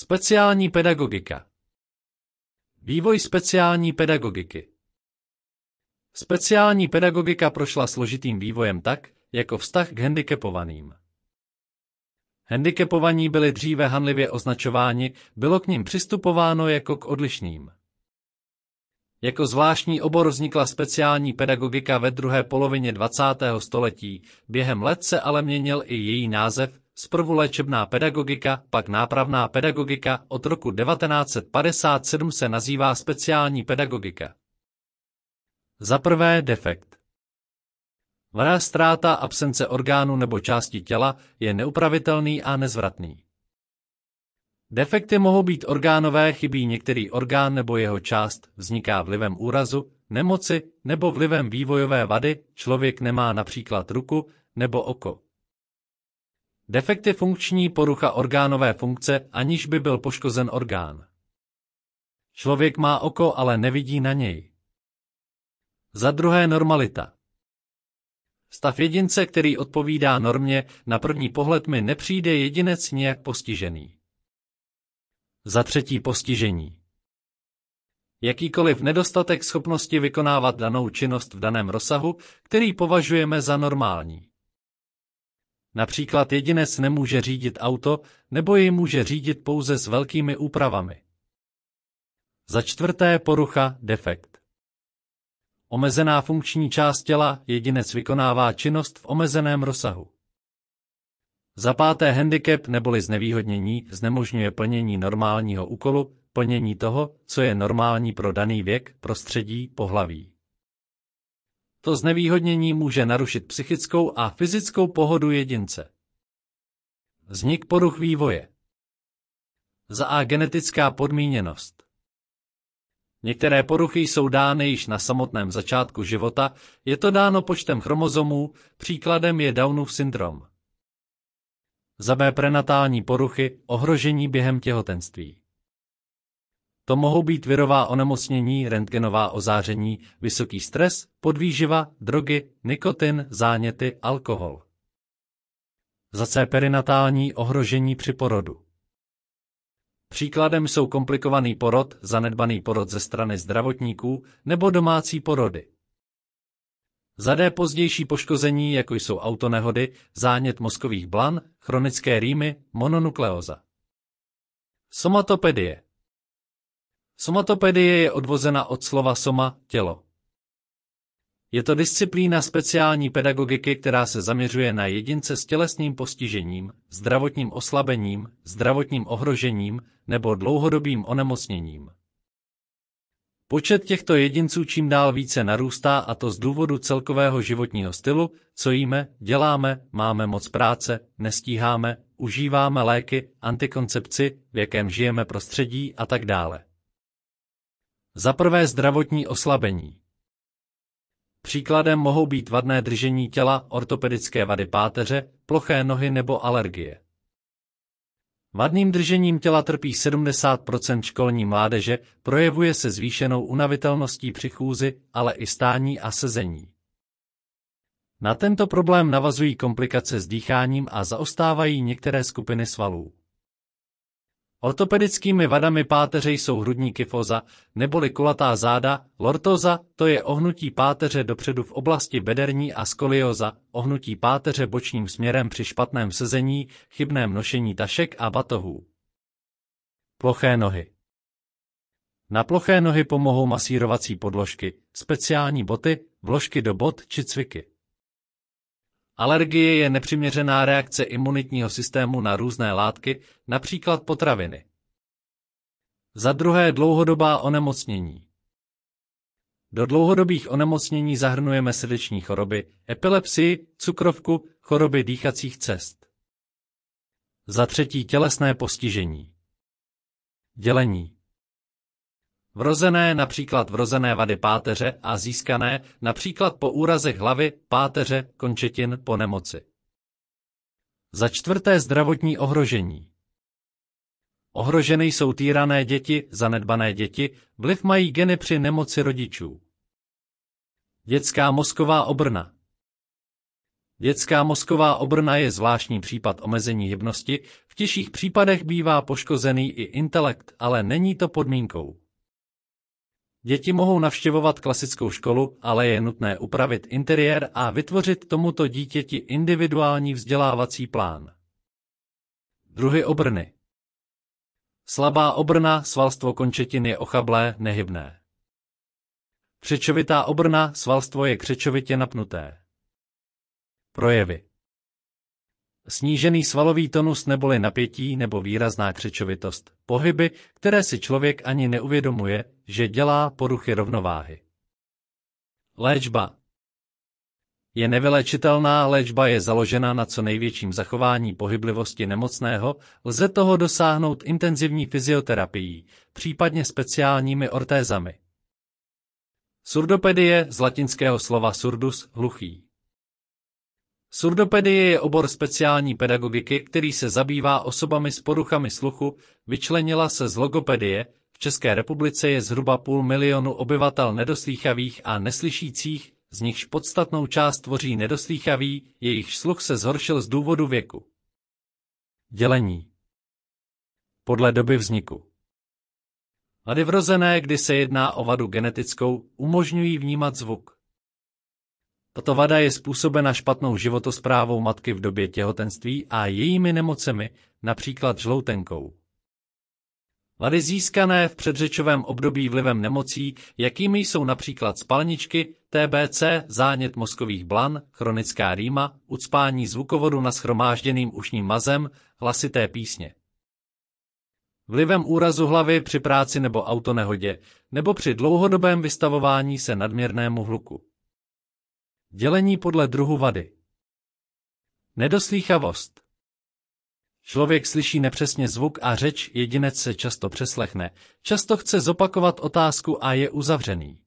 Speciální pedagogika Vývoj speciální pedagogiky Speciální pedagogika prošla složitým vývojem tak, jako vztah k handicapovaným. Handicapovaní byli dříve hanlivě označováni, bylo k nim přistupováno jako k odlišným. Jako zvláštní obor vznikla speciální pedagogika ve druhé polovině 20. století, během let se ale měnil i její název, zprvu léčebná pedagogika, pak nápravná pedagogika, od roku 1957 se nazývá speciální pedagogika. Za prvé defekt. Vrá ztráta absence orgánu nebo části těla je neupravitelný a nezvratný. Defekty mohou být orgánové, chybí některý orgán nebo jeho část, vzniká vlivem úrazu, nemoci nebo vlivem vývojové vady, člověk nemá například ruku nebo oko. Defekt je funkční porucha orgánové funkce, aniž by byl poškozen orgán. Člověk má oko, ale nevidí na něj. Za druhé normalita. Stav jedince, který odpovídá normě, na první pohled mi nepřijde jedinec nějak postižený. Za třetí postižení. Jakýkoliv nedostatek schopnosti vykonávat danou činnost v daném rozsahu, který považujeme za normální. Například jedinec nemůže řídit auto, nebo jej může řídit pouze s velkými úpravami. Za čtvrté porucha defekt. Omezená funkční část těla jedinec vykonává činnost v omezeném rozsahu. Za páté handicap neboli znevýhodnění znemožňuje plnění normálního úkolu, plnění toho, co je normální pro daný věk, prostředí, pohlaví. To znevýhodnění může narušit psychickou a fyzickou pohodu jedince. Vznik poruch vývoje za A genetická podmíněnost. Některé poruchy jsou dány již na samotném začátku života, je to dáno počtem chromozomů, příkladem je Downův syndrom. Za B prenatální poruchy, ohrožení během těhotenství. To mohou být virová onemocnění, rentgenová ozáření, vysoký stres, podvýživa, drogy, nikotin, záněty, alkohol. Za C. Perinatální ohrožení při porodu. Příkladem jsou komplikovaný porod, zanedbaný porod ze strany zdravotníků nebo domácí porody. Za D. Pozdější poškození, jako jsou autonehody, zánět mozkových blan, chronické rýmy, mononukleóza. Somatopedie Somatopedie je odvozena od slova soma, tělo. Je to disciplína speciální pedagogiky, která se zaměřuje na jedince s tělesným postižením, zdravotním oslabením, zdravotním ohrožením nebo dlouhodobým onemocněním. Počet těchto jedinců čím dál více narůstá a to z důvodu celkového životního stylu, co jíme, děláme, máme moc práce, nestíháme, užíváme léky, antikoncepci, v jakém žijeme prostředí a tak dále. Za prvé zdravotní oslabení. Příkladem mohou být vadné držení těla, ortopedické vady páteře, ploché nohy nebo alergie. Vadným držením těla trpí 70 školní mládeže, projevuje se zvýšenou unavitelností při chůzi, ale i stání a sezení. Na tento problém navazují komplikace s dýcháním a zaostávají některé skupiny svalů. Ortopedickými vadami páteře jsou hrudní kyfoza, neboli kulatá záda, lortoza, to je ohnutí páteře dopředu v oblasti bederní a skolioza, ohnutí páteře bočním směrem při špatném sezení, chybném nošení tašek a batohů. Ploché nohy Na ploché nohy pomohou masírovací podložky, speciální boty, vložky do bot či cviky. Alergie je nepřiměřená reakce imunitního systému na různé látky, například potraviny. Za druhé dlouhodobá onemocnění. Do dlouhodobých onemocnění zahrnujeme srdeční choroby, epilepsii, cukrovku, choroby dýchacích cest. Za třetí tělesné postižení. Dělení. Vrozené například vrozené vady páteře a získané například po úrazech hlavy, páteře, končetin po nemoci. Za čtvrté zdravotní ohrožení. Ohroženy jsou týrané děti, zanedbané děti, vliv mají geny při nemoci rodičů. Dětská mozková obrna Dětská mozková obrna je zvláštní případ omezení hybnosti, v těžších případech bývá poškozený i intelekt, ale není to podmínkou. Děti mohou navštěvovat klasickou školu, ale je nutné upravit interiér a vytvořit tomuto dítěti individuální vzdělávací plán. Druhy obrny Slabá obrna svalstvo končetin je ochablé, nehybné. Křečovitá obrna svalstvo je křečovitě napnuté. Projevy snížený svalový tonus neboli napětí nebo výrazná křečovitost, pohyby, které si člověk ani neuvědomuje, že dělá poruchy rovnováhy. Léčba je nevylečitelná, léčba je založena na co největším zachování pohyblivosti nemocného, lze toho dosáhnout intenzivní fyzioterapií, případně speciálními ortézami. Surdopedie z latinského slova surdus hluchý. Surdopedie je obor speciální pedagogiky, který se zabývá osobami s poruchami sluchu, vyčlenila se z logopedie, v České republice je zhruba půl milionu obyvatel nedoslýchavých a neslyšících, z nichž podstatnou část tvoří nedoslýchaví, jejich sluch se zhoršil z důvodu věku. Dělení Podle doby vzniku Vady vrozené, kdy se jedná o vadu genetickou, umožňují vnímat zvuk. Tato vada je způsobena špatnou životosprávou matky v době těhotenství a jejími nemocemi, například žloutenkou. Vady získané v předřečovém období vlivem nemocí, jakými jsou například spalničky, TBC, zánět mozkových blan, chronická rýma, ucpání zvukovodu na schromážděným ušním mazem, hlasité písně. Vlivem úrazu hlavy při práci nebo autonehodě, nebo při dlouhodobém vystavování se nadměrnému hluku. Dělení podle druhu vady. Nedoslýchavost. Člověk slyší nepřesně zvuk a řeč, jedinec se často přeslechne, často chce zopakovat otázku a je uzavřený.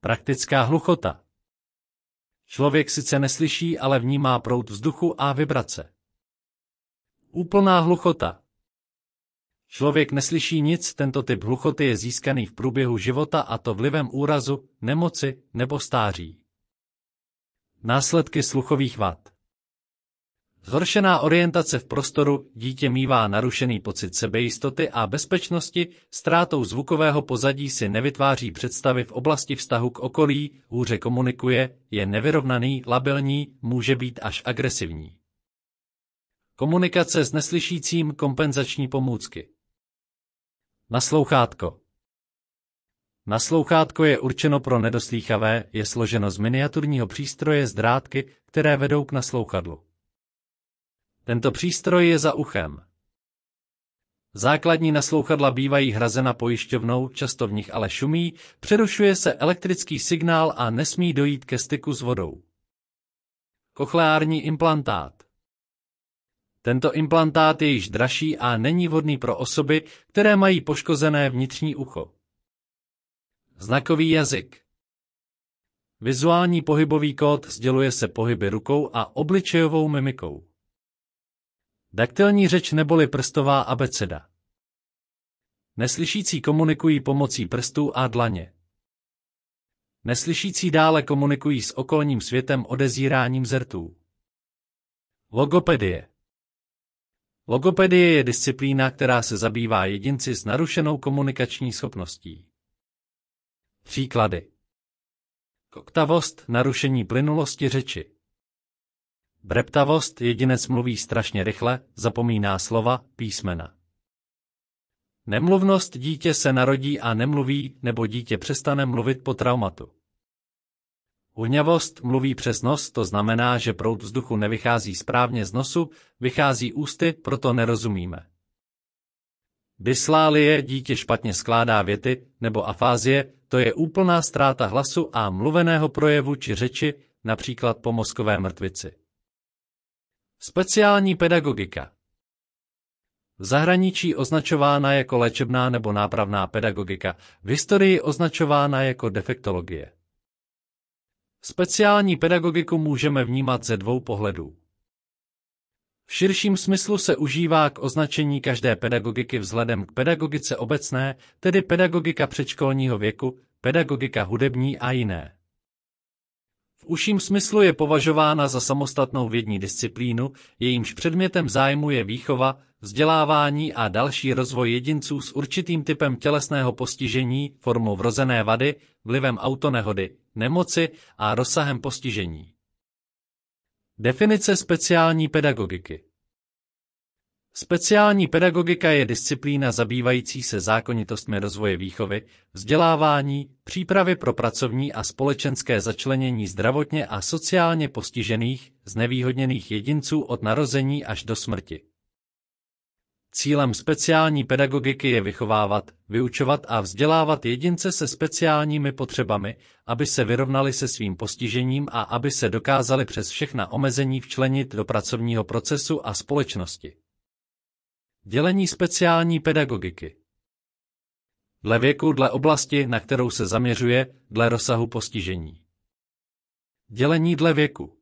Praktická hluchota. Člověk sice neslyší, ale vnímá prout vzduchu a vibrace. Úplná hluchota. Člověk neslyší nic, tento typ hluchoty je získaný v průběhu života a to vlivem úrazu, nemoci nebo stáří. Následky sluchových vad Zhoršená orientace v prostoru dítě mývá narušený pocit sebejistoty a bezpečnosti, ztrátou zvukového pozadí si nevytváří představy v oblasti vztahu k okolí, hůře komunikuje, je nevyrovnaný, labilní, může být až agresivní. Komunikace s neslyšícím kompenzační pomůcky. Naslouchátko Naslouchátko je určeno pro nedoslýchavé, je složeno z miniaturního přístroje z drátky, které vedou k naslouchadlu. Tento přístroj je za uchem. Základní naslouchadla bývají hrazena pojišťovnou, často v nich ale šumí, přerušuje se elektrický signál a nesmí dojít ke styku s vodou. Kochleární implantát Tento implantát je již dražší a není vhodný pro osoby, které mají poškozené vnitřní ucho. Znakový jazyk Vizuální pohybový kód sděluje se pohyby rukou a obličejovou mimikou. Daktilní řeč neboli prstová abeceda. Neslyšící komunikují pomocí prstů a dlaně. Neslyšící dále komunikují s okolním světem odezíráním zrtů. Logopedie Logopedie je disciplína, která se zabývá jedinci s narušenou komunikační schopností. Příklady. Koktavost, narušení plynulosti řeči. Breptavost, jedinec mluví strašně rychle, zapomíná slova, písmena. Nemluvnost dítě se narodí a nemluví, nebo dítě přestane mluvit po traumatu. Uňavost mluví přes nos, to znamená, že proud vzduchu nevychází správně z nosu, vychází ústy, proto nerozumíme. Dyslálie dítě špatně skládá věty, nebo afázie, to je úplná ztráta hlasu a mluveného projevu či řeči, například po mozkové mrtvici. Speciální pedagogika v zahraničí označována jako léčebná nebo nápravná pedagogika, v historii označována jako defektologie. Speciální pedagogiku můžeme vnímat ze dvou pohledů. V širším smyslu se užívá k označení každé pedagogiky vzhledem k pedagogice obecné, tedy pedagogika předškolního věku, pedagogika hudební a jiné. V užším smyslu je považována za samostatnou vědní disciplínu, jejímž předmětem zájmu je výchova, vzdělávání a další rozvoj jedinců s určitým typem tělesného postižení formou vrozené vady, vlivem autonehody, nemoci a rozsahem postižení. Definice speciální pedagogiky Speciální pedagogika je disciplína zabývající se zákonitostmi rozvoje výchovy, vzdělávání, přípravy pro pracovní a společenské začlenění zdravotně a sociálně postižených, znevýhodněných jedinců od narození až do smrti. Cílem speciální pedagogiky je vychovávat, vyučovat a vzdělávat jedince se speciálními potřebami, aby se vyrovnali se svým postižením a aby se dokázali přes všechna omezení včlenit do pracovního procesu a společnosti. Dělení speciální pedagogiky Dle věku, dle oblasti, na kterou se zaměřuje, dle rozsahu postižení. Dělení dle věku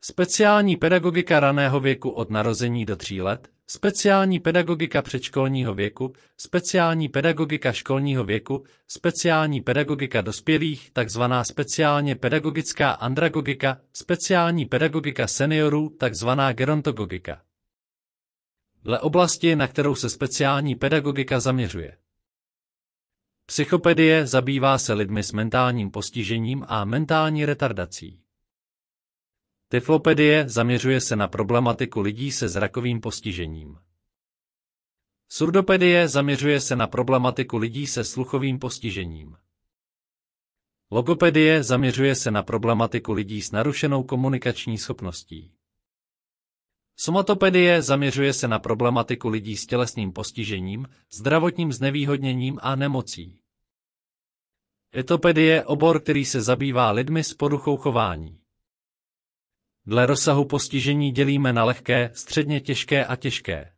Speciální pedagogika raného věku od narození do tří let, speciální pedagogika předškolního věku, speciální pedagogika školního věku, speciální pedagogika dospělých, takzvaná speciálně pedagogická andragogika, speciální pedagogika seniorů, takzvaná gerontogogika. Dle oblasti, na kterou se speciální pedagogika zaměřuje. Psychopedie zabývá se lidmi s mentálním postižením a mentální retardací. Tyflopedie zaměřuje se na problematiku lidí se zrakovým postižením. Surdopedie zaměřuje se na problematiku lidí se sluchovým postižením. Logopedie zaměřuje se na problematiku lidí s narušenou komunikační schopností. Somatopedie zaměřuje se na problematiku lidí s tělesným postižením, zdravotním znevýhodněním a nemocí. Etopedie je obor, který se zabývá lidmi s poruchou chování. Dle rozsahu postižení dělíme na lehké, středně těžké a těžké.